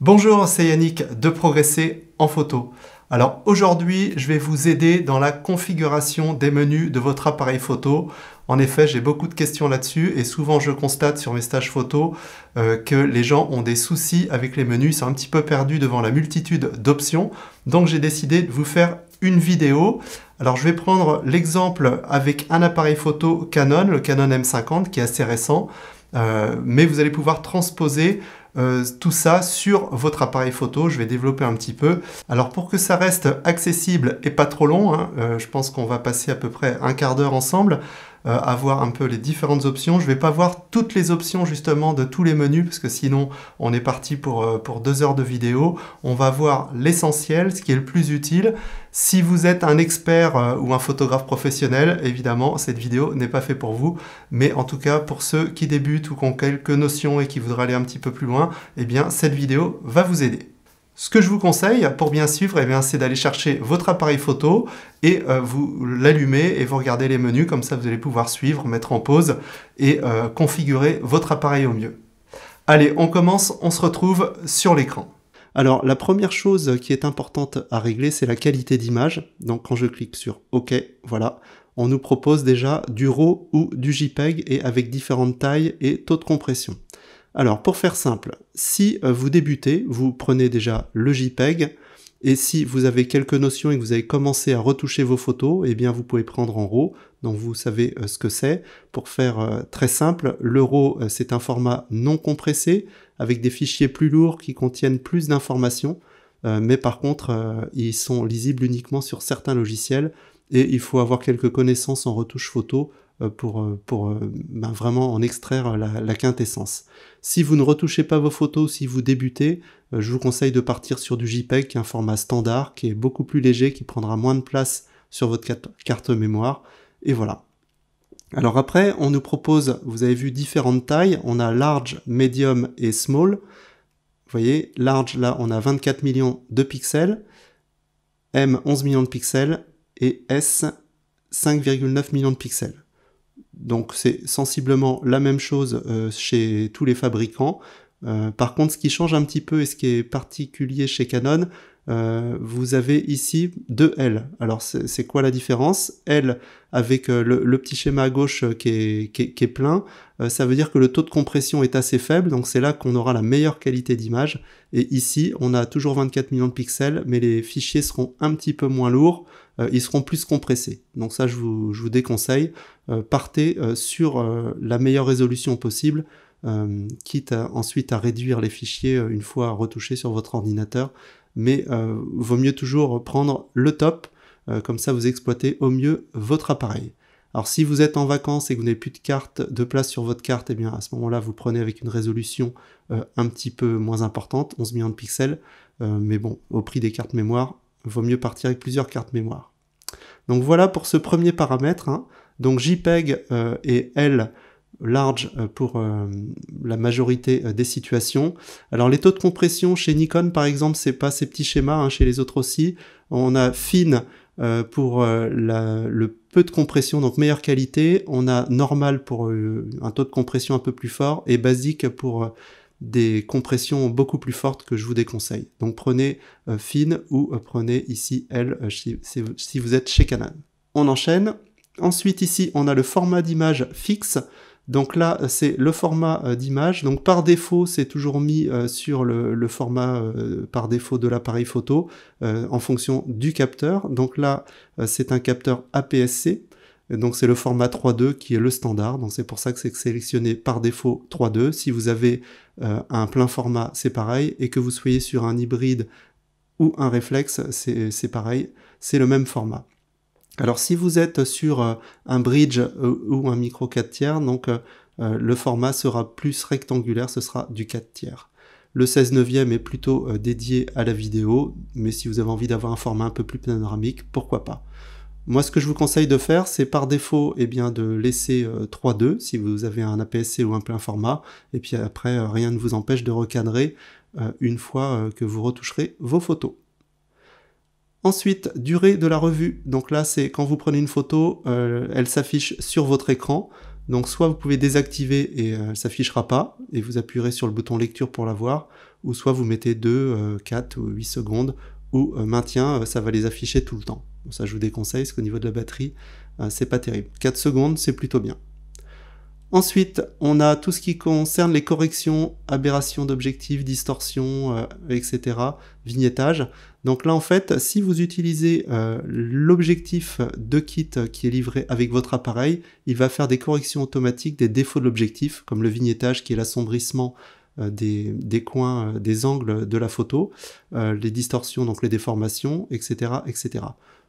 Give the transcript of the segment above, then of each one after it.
Bonjour, c'est Yannick de Progresser en photo. Alors aujourd'hui, je vais vous aider dans la configuration des menus de votre appareil photo. En effet, j'ai beaucoup de questions là-dessus et souvent je constate sur mes stages photo euh, que les gens ont des soucis avec les menus, ils sont un petit peu perdus devant la multitude d'options. Donc j'ai décidé de vous faire une vidéo. Alors je vais prendre l'exemple avec un appareil photo Canon, le Canon M50 qui est assez récent, euh, mais vous allez pouvoir transposer euh, tout ça sur votre appareil photo. Je vais développer un petit peu. Alors pour que ça reste accessible et pas trop long, hein, euh, je pense qu'on va passer à peu près un quart d'heure ensemble. Euh, avoir un peu les différentes options. Je ne vais pas voir toutes les options justement de tous les menus parce que sinon on est parti euh, pour, deux heures de vidéo. On va voir l'essentiel, ce qui est le plus utile. Si vous êtes un expert euh, ou un photographe professionnel, évidemment cette vidéo n'est pas faite pour vous. Mais en tout cas pour ceux qui débutent ou qui ont quelques notions et qui voudraient aller un petit peu plus loin, eh bien cette vidéo va vous aider. Ce que je vous conseille pour bien suivre, eh c'est d'aller chercher votre appareil photo et euh, vous l'allumez et vous regardez les menus, comme ça vous allez pouvoir suivre, mettre en pause et euh, configurer votre appareil au mieux. Allez, on commence, on se retrouve sur l'écran. Alors la première chose qui est importante à régler, c'est la qualité d'image. Donc quand je clique sur OK, voilà, on nous propose déjà du RAW ou du JPEG et avec différentes tailles et taux de compression. Alors pour faire simple, si euh, vous débutez, vous prenez déjà le JPEG, et si vous avez quelques notions et que vous avez commencé à retoucher vos photos, eh bien vous pouvez prendre en RAW, donc vous savez euh, ce que c'est. Pour faire euh, très simple, le RAW c'est un format non compressé, avec des fichiers plus lourds qui contiennent plus d'informations, mais par contre ils sont lisibles uniquement sur certains logiciels, et il faut avoir quelques connaissances en retouche photo euh, pour, euh, pour euh, ben, vraiment en extraire la, la, quintessence. Si vous ne retouchez pas vos photos, si vous débutez, je vous conseille de partir sur du JPEG, qui est un format standard, qui est beaucoup plus léger, qui prendra moins de place sur votre carte mémoire. Et voilà. Alors après, on nous propose, vous avez vu différentes tailles, on a large, medium et small. Vous voyez, large, là, on a 24 millions de pixels, M, 11 millions de pixels, et S, 5,9 millions de pixels. Donc c'est sensiblement la même chose euh, chez tous les fabricants. Euh, par contre, ce qui change un petit peu et ce qui est particulier chez Canon, euh, vous avez ici deux L. Alors c'est quoi la différence L avec le, petit schéma à gauche qui est plein, ça veut dire que le taux de compression est assez faible, donc c'est là qu'on aura la meilleure qualité d'image. Et ici, on a toujours 24 millions de pixels, mais les fichiers seront un petit peu moins lourds. Euh, ils seront plus compressés. Donc ça, je vous, déconseille. Euh, partez euh, sur la meilleure résolution possible, quitte ensuite à réduire les fichiers une fois retouchés sur votre ordinateur. Mais vaut mieux toujours prendre le top, comme ça vous exploitez au mieux votre appareil. Alors si vous êtes en vacances et que vous n'avez plus de carte de place sur votre carte, eh bien à ce moment-là vous prenez avec une résolution un petit peu moins importante, 11 millions de pixels, mais bon, au prix des cartes mémoire, vaut mieux partir avec plusieurs cartes mémoire. Donc voilà pour ce premier paramètre. Hein. Donc JPEG euh, et L large euh, pour euh, la majorité des situations. Alors les taux de compression chez Nikon par exemple, c'est pas ces petits schémas, hein, chez les autres aussi. On a fine pour le peu de compression, donc meilleure qualité. On a normal pour un taux de compression un peu plus fort et basique pour des compressions beaucoup plus fortes que je vous déconseille. Donc prenez FIN euh, Fine ou euh, prenez ici L euh, si, vous êtes chez Canon. On enchaîne. Ensuite ici on a le format d'image fixe. Donc là c'est le format d'image. Donc par défaut c'est toujours mis sur le, le format par défaut de l'appareil photo en fonction du capteur. Donc là c'est un capteur APS-C donc c'est le format 3.2 qui est le standard, donc c'est pour ça que c'est sélectionné par défaut 3.2. Si vous avez euh, un plein format, c'est pareil, et que vous soyez sur un hybride ou un réflexe, c'est pareil, c'est le même format. Alors si vous êtes sur euh, un bridge euh, ou un micro 4 tiers, donc le format sera plus rectangulaire, ce sera du 4 tiers. Le 16 neuvième est plutôt dédié à la vidéo, mais si vous avez envie d'avoir un format un peu plus panoramique, pourquoi pas. Moi, ce que je vous conseille de faire, c'est par défaut eh bien, de laisser 3-2, euh, si vous avez un APS-C ou un plein format, et puis après, euh, rien ne vous empêche de recadrer euh, une fois que vous retoucherez vos photos. Ensuite, durée de la revue. Donc là, c'est quand vous prenez une photo, elle s'affiche sur votre écran. Donc soit vous pouvez désactiver et elle ne s'affichera pas, et vous appuierez sur le bouton lecture pour la voir, ou soit vous mettez 2, 4 ou 8 secondes, ou maintien, ça va les afficher tout le temps ça je vous déconseille, parce qu'au niveau de la batterie, euh, c'est pas terrible. 4 secondes, c'est plutôt bien. Ensuite, on a tout ce qui concerne les corrections, aberrations d'objectifs, distorsions, euh, etc., vignettage. Donc là, en fait, si vous utilisez euh, l'objectif de kit qui est livré avec votre appareil, il va faire des corrections automatiques des défauts de l'objectif, comme le vignettage qui est l'assombrissement des, des, coins, des angles de la photo, les distorsions, donc les déformations, etc., etc.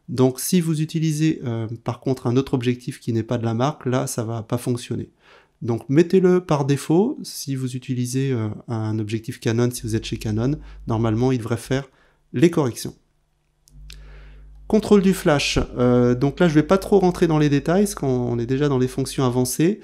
Donc si vous utilisez euh, par contre un autre objectif qui n'est pas de la marque, là ça va pas fonctionner. Donc mettez-le par défaut, si vous utilisez euh, un objectif Canon, si vous êtes chez Canon, normalement il devrait faire les corrections. Contrôle du flash. Euh, donc là, je ne vais pas trop rentrer dans les détails, parce qu'on est déjà dans les fonctions avancées.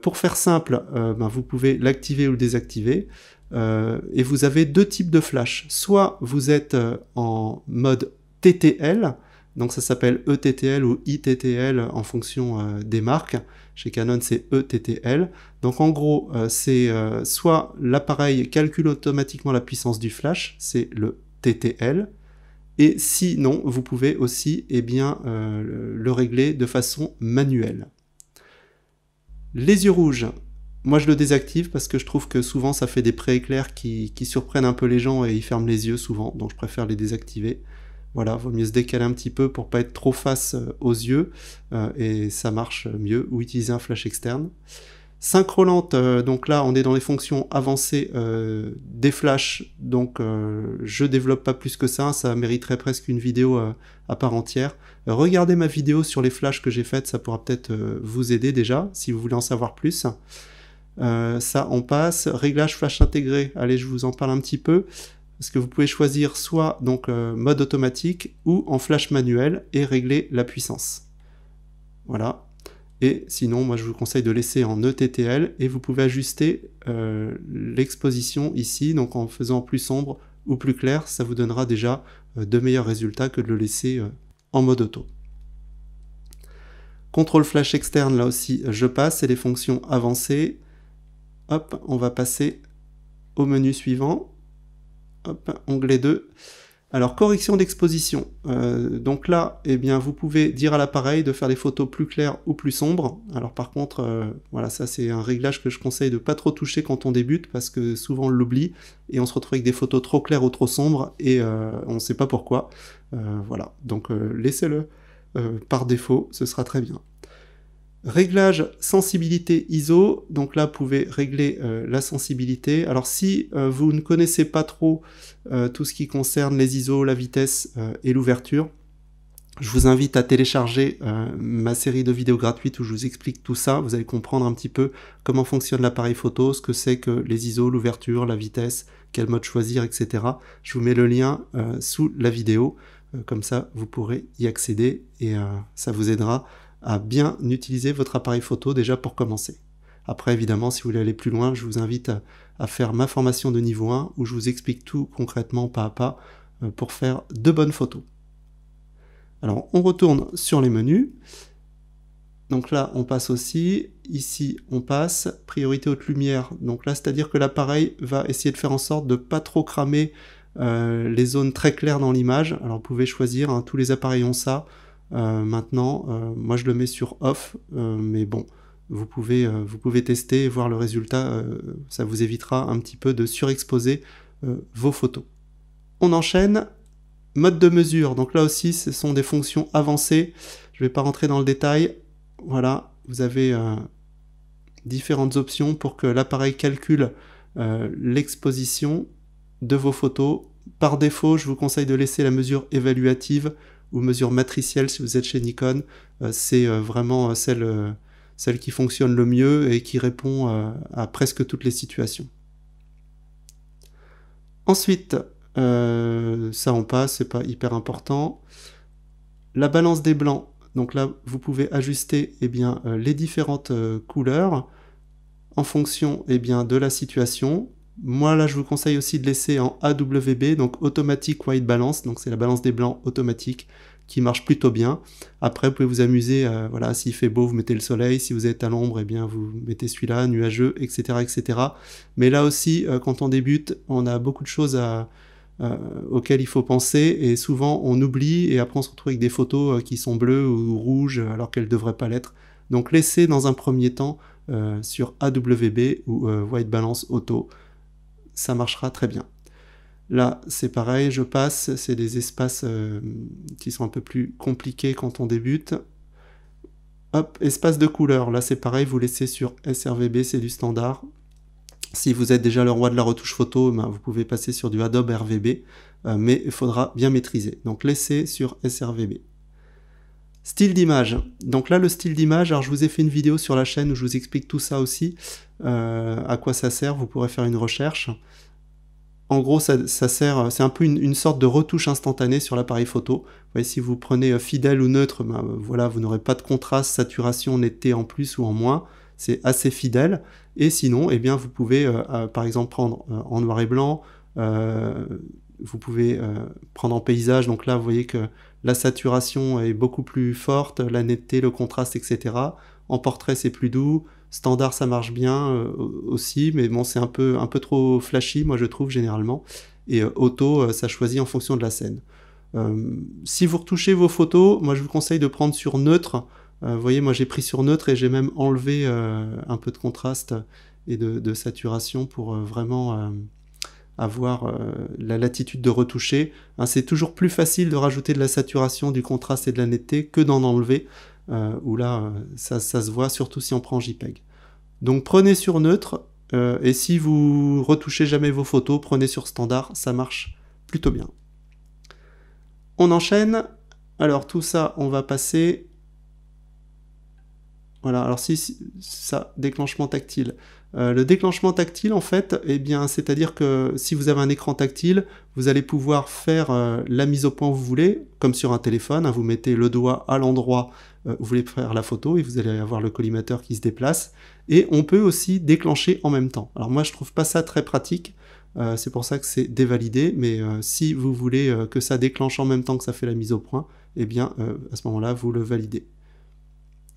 pour faire simple, ben, vous pouvez l'activer ou le désactiver. et vous avez deux types de flash. Soit vous êtes en mode TTL, donc ça s'appelle ETTL ou ITTL en fonction euh, des marques. Chez Canon, c'est ETTL. Donc en gros, euh, c'est euh, soit l'appareil calcule automatiquement la puissance du flash, c'est le TTL. Et sinon, vous pouvez aussi et eh bien, le régler de façon manuelle. Les yeux rouges, moi, je le désactive parce que je trouve que souvent ça fait des pré-éclairs qui, qui, surprennent un peu les gens et ils ferment les yeux souvent, donc je préfère les désactiver. Voilà, vaut mieux se décaler un petit peu pour pas être trop face euh, aux yeux euh, et ça marche mieux ou utiliser un flash externe. Synchro euh, donc là on est dans les fonctions avancées des flashs, donc je je développe pas plus que ça, ça mériterait presque une vidéo à part entière. Regardez ma vidéo sur les flashs que j'ai faites, ça pourra peut-être vous aider déjà, si vous voulez en savoir plus. ça on passe, réglage flash intégré, allez je vous en parle un petit peu parce que vous pouvez choisir soit donc euh, mode automatique ou en flash manuel et régler la puissance. Voilà. Et sinon, moi je vous conseille de laisser en ETTL et vous pouvez ajuster euh, l'exposition ici, donc en faisant plus sombre ou plus clair, ça vous donnera déjà euh, de meilleurs résultats que de le laisser en mode auto. Contrôle flash externe, là aussi je passe, et les fonctions avancées. Hop, on va passer au menu suivant, hop, onglet 2. Alors correction d'exposition. Euh, donc là, eh bien, vous pouvez dire à l'appareil de faire des photos plus claires ou plus sombres. Alors par contre, euh, voilà, ça c'est un réglage que je conseille de pas trop toucher quand on débute parce que souvent on l'oublie et on se retrouve avec des photos trop claires ou trop sombres et euh, on ne sait pas pourquoi. voilà, donc laissez-le par défaut, ce sera très bien. Réglage sensibilité ISO, donc là vous pouvez régler euh, la sensibilité. Alors si euh, vous ne connaissez pas trop euh, tout ce qui concerne les ISO, la vitesse et l'ouverture, je vous invite à télécharger ma série de vidéos gratuites où je vous explique tout ça. Vous allez comprendre un petit peu comment fonctionne l'appareil photo, ce que c'est que les ISO, l'ouverture, la vitesse, quel mode choisir, etc. Je vous mets le lien sous la vidéo, comme ça vous pourrez y accéder et ça vous aidera à bien utiliser votre appareil photo déjà pour commencer. Après, évidemment, si vous voulez aller plus loin, je vous invite à, faire ma formation de niveau 1 où je vous explique tout concrètement pas à pas euh, pour faire de bonnes photos. Alors, on retourne sur les menus. Donc là, on passe aussi. Ici, on passe. Priorité haute lumière. Donc là, c'est-à-dire que l'appareil va essayer de faire en sorte de ne pas trop cramer euh, les zones très claires dans l'image. Alors, vous pouvez choisir. Hein, tous les appareils ont ça. Euh, maintenant, euh, moi je le mets sur off, euh, mais bon, vous pouvez, vous pouvez tester et voir le résultat. ça vous évitera un petit peu de surexposer vos photos. On enchaîne. Mode de mesure. Donc là aussi, ce sont des fonctions avancées. Je ne vais pas rentrer dans le détail. Voilà, vous avez différentes options pour que l'appareil calcule l'exposition de vos photos. Par défaut, je vous conseille de laisser la mesure évaluative ou mesure matricielle si vous êtes chez Nikon, euh, c'est euh, vraiment euh, celle, celle qui fonctionne le mieux et qui répond à presque toutes les situations. Ensuite, ça on passe, c'est pas hyper important. La balance des blancs. Donc là, vous pouvez ajuster eh bien, les différentes couleurs en fonction eh bien, de la situation. Moi, là, je vous conseille aussi de laisser en AWB, donc Automatic White Balance, donc c'est la balance des blancs automatique qui marche plutôt bien. Après, vous pouvez vous amuser, euh, voilà, s'il fait beau, vous mettez le soleil, si vous êtes à l'ombre, eh bien, vous mettez celui-là, nuageux, etc., etc. Mais là aussi, euh, quand on débute, on a beaucoup de choses euh, auxquelles il faut penser, et souvent on oublie, et après on se retrouve avec des photos qui sont bleues ou rouges, alors qu'elles ne devraient pas l'être. Donc laissez dans un premier temps sur AWB ou White Balance Auto ça marchera très bien. Là, c'est pareil, je passe, c'est des espaces euh, qui sont un peu plus compliqués quand on débute. Hop, espace de couleur, là c'est pareil, vous laissez sur SRVB, c'est du standard. Si vous êtes déjà le roi de la retouche photo, eh ben, vous pouvez passer sur du Adobe RVB, euh, mais il faudra bien maîtriser. Donc laissez sur SRVB. Style d'image. Donc là, le style d'image, alors je vous ai fait une vidéo sur la chaîne où je vous explique tout ça aussi. Euh, à quoi ça sert, vous pourrez faire une recherche. En gros, ça, sert, c'est un peu une, sorte de retouche instantanée sur l'appareil photo. si vous prenez euh, fidèle ou neutre, ben, voilà, vous n'aurez pas de contraste, saturation, netteté en plus ou en moins. C'est assez fidèle. Et sinon, eh bien, vous pouvez, euh, par exemple, prendre en noir et blanc. vous pouvez prendre en paysage. Donc là, vous voyez que la saturation est beaucoup plus forte, la netteté, le contraste, etc. En portrait, c'est plus doux. Standard, ça marche bien euh, aussi, mais bon, c'est un peu, un peu trop flashy, moi je trouve généralement. Et euh, auto, euh, ça choisit en fonction de la scène. si vous retouchez vos photos, moi je vous conseille de prendre sur neutre. Vous voyez, moi j'ai pris sur neutre et j'ai même enlevé un peu de contraste et de, saturation pour vraiment avoir la latitude de retoucher. Hein, c'est toujours plus facile de rajouter de la saturation, du contraste et de la netteté que d'en enlever. Euh, où là, euh, ça, se voit, surtout si on prend JPEG. Donc prenez sur neutre, euh, et si vous retouchez jamais vos photos, prenez sur standard, ça marche plutôt bien. On enchaîne. Alors tout ça, on va passer... Voilà, alors si, ça, déclenchement tactile. le déclenchement tactile, en fait, eh bien, c'est-à-dire que si vous avez un écran tactile, vous allez pouvoir faire la mise au point vous voulez, comme sur un téléphone. Hein, vous mettez le doigt à l'endroit euh, vous voulez faire la photo et vous allez avoir le collimateur qui se déplace. Et on peut aussi déclencher en même temps. Alors moi je trouve pas ça très pratique, euh, c'est pour ça que c'est dévalidé, mais euh, si vous voulez que ça déclenche en même temps que ça fait la mise au point, eh bien à ce moment-là vous le validez.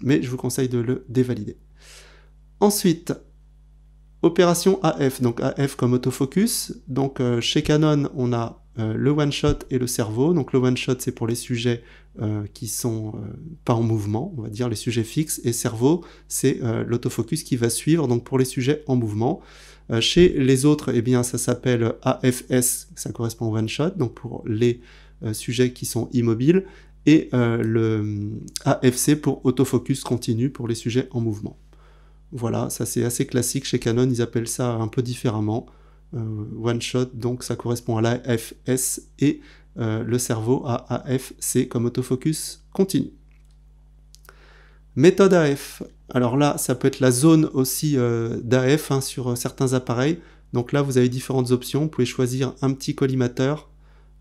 Mais je vous conseille de le dévalider. Ensuite, opération AF, donc AF comme autofocus. Donc chez Canon on a euh, le one-shot et le cerveau. Donc le one-shot, c'est pour les sujets euh, qui sont euh, pas en mouvement, on va dire les sujets fixes, et cerveau, c'est l'autofocus qui va suivre, donc pour les sujets en mouvement. chez les autres, eh bien, ça s'appelle AFS, ça correspond au one-shot, donc pour les sujets qui sont immobiles, et le AFC pour autofocus continu pour les sujets en mouvement. Voilà, ça c'est assez classique chez Canon, ils appellent ça un peu différemment. Euh, one shot, donc ça correspond à l'AFS et euh, le cerveau à AFC comme autofocus continu. Méthode AF. Alors là, ça peut être la zone aussi euh, d'AF hein, sur certains appareils. Donc là, vous avez différentes options. Vous pouvez choisir un petit collimateur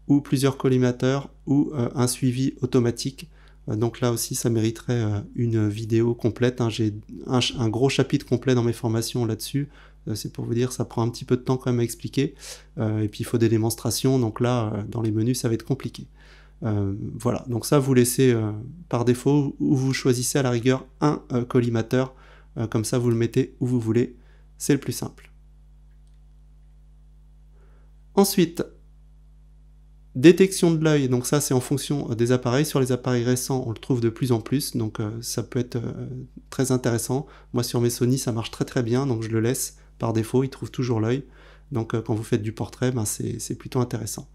ou plusieurs collimateurs ou un suivi automatique. donc là aussi, ça mériterait une vidéo complète. Hein. J'ai un, gros chapitre complet dans mes formations là-dessus. Euh, c'est pour vous dire, ça prend un petit peu de temps quand même à expliquer. Euh, et puis il faut des démonstrations, donc là, euh, dans les menus, ça va être compliqué. voilà, donc ça vous laissez par défaut ou vous choisissez à la rigueur un collimateur, comme ça vous le mettez où vous voulez, c'est le plus simple. Ensuite, détection de l'œil, donc ça c'est en fonction des appareils, sur les appareils récents on le trouve de plus en plus, donc ça peut être très intéressant. Moi sur mes Sony ça marche très très bien, donc je le laisse par défaut, il trouve toujours l'œil. Donc euh, quand vous faites du portrait, ben, c'est plutôt intéressant.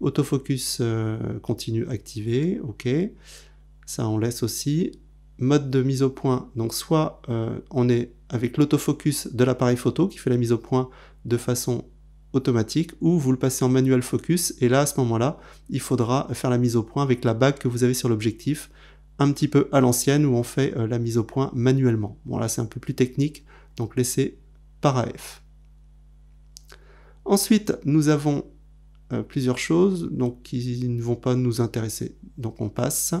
Autofocus euh, continue activé, ok. Ça on laisse aussi. Mode de mise au point, donc soit euh, on est avec l'autofocus de l'appareil photo qui fait la mise au point de façon automatique, ou vous le passez en manuel focus, et là à ce moment-là, il faudra faire la mise au point avec la bague que vous avez sur l'objectif, un petit peu à l'ancienne où on fait la mise au point manuellement. Bon là c'est un peu plus technique, donc laissez par AF. Ensuite, nous avons euh, plusieurs choses donc, qui ne vont pas nous intéresser. Donc on passe.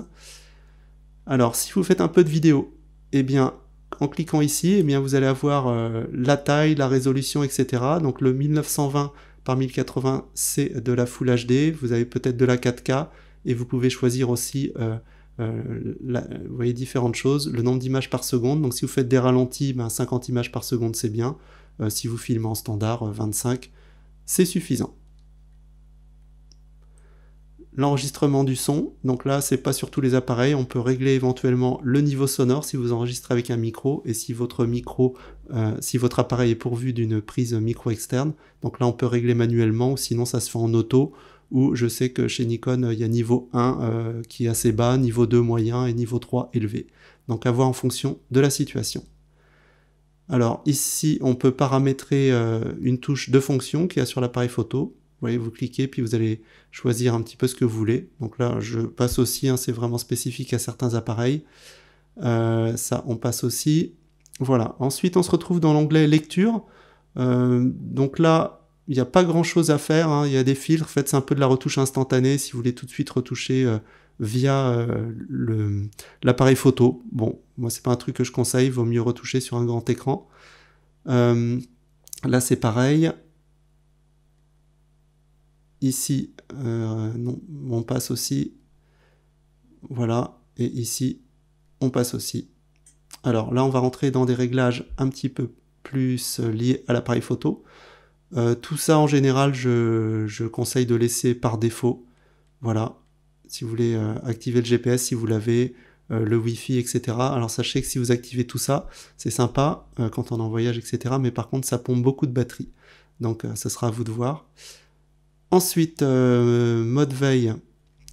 Alors si vous faites un peu de vidéo, eh bien en cliquant ici, eh bien, vous allez avoir euh, la taille, la résolution, etc. Donc le 1920 par 1080, c'est de la Full HD. Vous avez peut-être de la 4K et vous pouvez choisir aussi euh, euh, vous voyez différentes choses, le nombre d'images par seconde, donc si vous faites des ralentis, 50 ben, images par seconde c'est bien, euh, si vous filmez en standard, 25, euh, c'est suffisant. L'enregistrement du son, donc là c'est pas sur tous les appareils, on peut régler éventuellement le niveau sonore si vous enregistrez avec un micro et si votre micro, si votre appareil est pourvu d'une prise micro externe, donc là on peut régler manuellement ou sinon ça se fait en auto, où je sais que chez Nikon, il y a niveau 1 euh, qui est assez bas, niveau 2 moyen et niveau 3 élevé. Donc à voir en fonction de la situation. Alors ici, on peut paramétrer euh, une touche de fonction qui est a sur l'appareil photo. Vous voyez, vous cliquez, puis vous allez choisir un petit peu ce que vous voulez. Donc là, je passe aussi, hein, c'est vraiment spécifique à certains appareils. Euh, ça, on passe aussi. Voilà. Ensuite, on se retrouve dans l'onglet lecture. donc là, il n'y a pas grand chose à faire. Hein. Il y a des filtres, faites un peu de la retouche instantanée si vous voulez tout de suite retoucher euh, via euh, l'appareil photo. Bon, moi c'est pas un truc que je conseille, vaut mieux retoucher sur un grand écran. Euh, là c'est pareil. Ici, on passe aussi. Voilà, et ici, on passe aussi. Alors là, on va rentrer dans des réglages un petit peu plus liés à l'appareil photo. Euh, tout ça en général, je, conseille de laisser par défaut. Voilà. Si vous voulez euh, activer le GPS, si vous l'avez, euh, le Wi-Fi, etc. Alors sachez que si vous activez tout ça, c'est sympa quand on est en voyage, etc. Mais par contre, ça pompe beaucoup de batterie. Donc, ce sera à vous de voir. Ensuite, mode veille.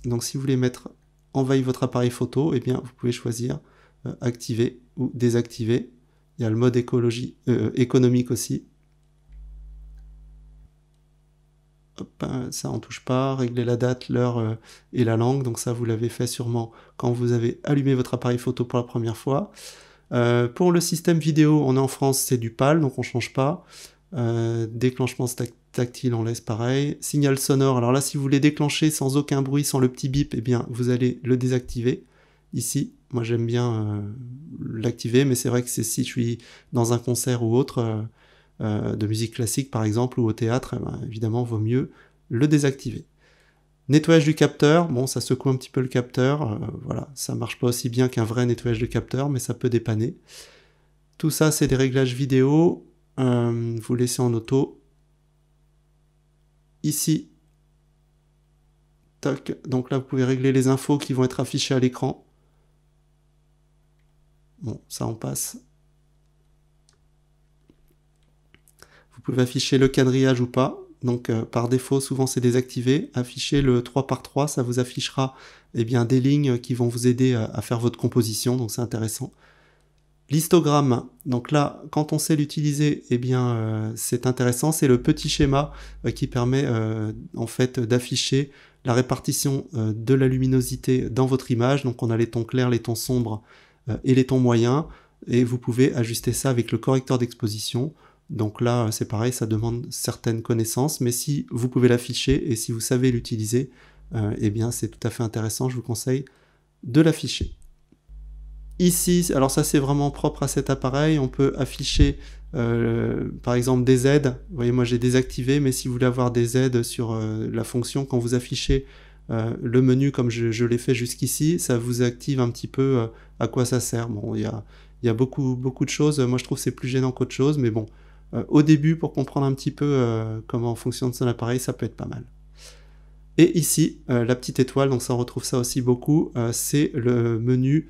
Donc, si vous voulez mettre en veille votre appareil photo, eh bien, vous pouvez choisir activer ou désactiver. Il y a le mode écologie, économique aussi, Hein, ça en touche pas, régler la date, l'heure euh, et la langue, donc ça vous l'avez fait sûrement quand vous avez allumé votre appareil photo pour la première fois. Euh, pour le système vidéo, on est en France, c'est du PAL, donc on change pas. Euh, déclenchement tactile, on laisse pareil. Signal sonore, alors là, si vous voulez déclencher sans aucun bruit, sans le petit bip, eh bien, vous allez le désactiver. Ici, moi j'aime bien l'activer, mais c'est vrai que c'est si je suis dans un concert ou autre, euh, de musique classique par exemple ou au théâtre, eh ben, évidemment, vaut mieux le désactiver. Nettoyage du capteur, bon, ça secoue un petit peu le capteur, euh, voilà, ça marche pas aussi bien qu'un vrai nettoyage de capteur, mais ça peut dépanner. Tout ça, c'est des réglages vidéo, euh, vous laissez en auto. Ici, donc là, vous pouvez régler les infos qui vont être affichées à l'écran. Bon, ça, on passe. Vous pouvez afficher le quadrillage ou pas. Donc euh, par défaut, souvent c'est désactivé. Afficher le 3 par 3, ça vous affichera eh bien, des lignes qui vont vous aider à, faire votre composition, donc c'est intéressant. L'histogramme, donc là, quand on sait l'utiliser, eh bien, euh, c'est intéressant. C'est le petit schéma euh, qui permet en fait d'afficher la répartition de la luminosité dans votre image. Donc on a les tons clairs, les tons sombres et les tons moyens. Et vous pouvez ajuster ça avec le correcteur d'exposition. Donc là, c'est pareil, ça demande certaines connaissances, mais si vous pouvez l'afficher et si vous savez l'utiliser, euh, eh bien c'est tout à fait intéressant, je vous conseille de l'afficher. Ici, alors ça c'est vraiment propre à cet appareil, on peut afficher euh, par exemple des aides. Vous voyez, moi j'ai désactivé, mais si vous voulez avoir des aides sur euh, la fonction, quand vous affichez le menu comme je, l'ai fait jusqu'ici, ça vous active un petit peu à quoi ça sert. Bon, il y a, y a, beaucoup, beaucoup de choses. Moi je trouve c'est plus gênant qu'autre chose, mais bon, euh, au début pour comprendre un petit peu euh, comment fonctionne son appareil, ça peut être pas mal. Et ici, euh, la petite étoile, donc ça on retrouve ça aussi beaucoup, c'est le menu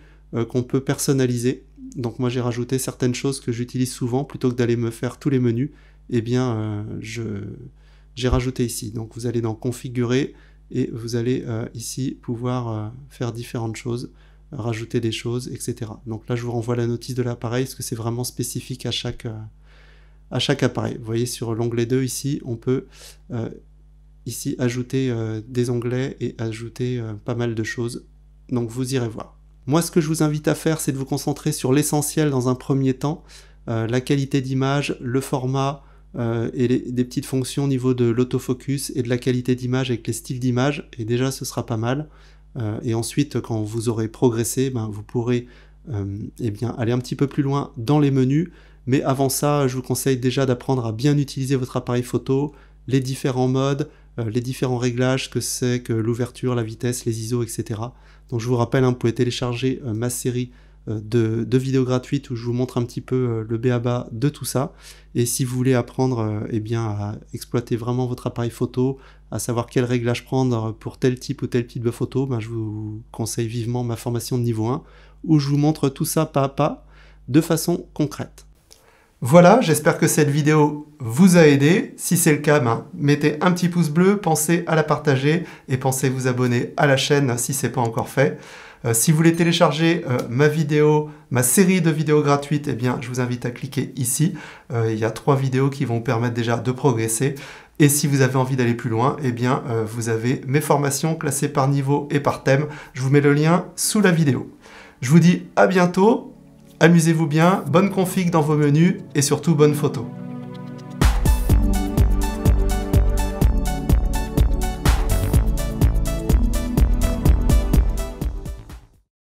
qu'on peut personnaliser. Donc moi j'ai rajouté certaines choses que j'utilise souvent plutôt que d'aller me faire tous les menus. Eh bien, j'ai rajouté ici. Donc vous allez dans configurer et vous allez ici pouvoir faire différentes choses, rajouter des choses, etc. Donc là je vous renvoie la notice de l'appareil parce que c'est vraiment spécifique à chaque à chaque appareil. Vous voyez sur l'onglet 2 ici, on peut euh, ici ajouter euh, des onglets et ajouter euh, pas mal de choses. Donc vous irez voir. Moi ce que je vous invite à faire c'est de vous concentrer sur l'essentiel dans un premier temps, la qualité d'image, le format et des petites fonctions au niveau de l'autofocus et de la qualité d'image avec les styles d'image et déjà ce sera pas mal. et ensuite quand vous aurez progressé, ben, vous pourrez et eh bien, aller un petit peu plus loin dans les menus, mais avant ça, je vous conseille déjà d'apprendre à bien utiliser votre appareil photo, les différents modes, euh, les différents réglages que c'est que l'ouverture, la vitesse, les ISO, etc. Donc je vous rappelle, hein, vous pouvez télécharger euh, ma série euh, de, vidéos gratuites où je vous montre un petit peu b le bas de tout ça. Et si vous voulez apprendre eh bien, à exploiter vraiment votre appareil photo, à savoir quel réglage prendre pour tel type ou tel type de photo, ben, je vous conseille vivement ma formation de niveau 1 où je vous montre tout ça pas à pas de façon concrète. Voilà, j'espère que cette vidéo vous a aidé. Si c'est le cas, ben, mettez un petit pouce bleu, pensez à la partager et pensez vous abonner à la chaîne si ce n'est pas encore fait. Euh, si vous voulez télécharger euh, ma vidéo, ma série de vidéos gratuites, eh bien, je vous invite à cliquer ici. Euh, il y a trois vidéos qui vont vous permettre déjà de progresser. Et si vous avez envie d'aller plus loin, eh bien, vous avez mes formations classées par niveau et par thème. Je vous mets le lien sous la vidéo. Je vous dis à bientôt Amusez-vous bien, bonne config dans vos menus et surtout bonne photo.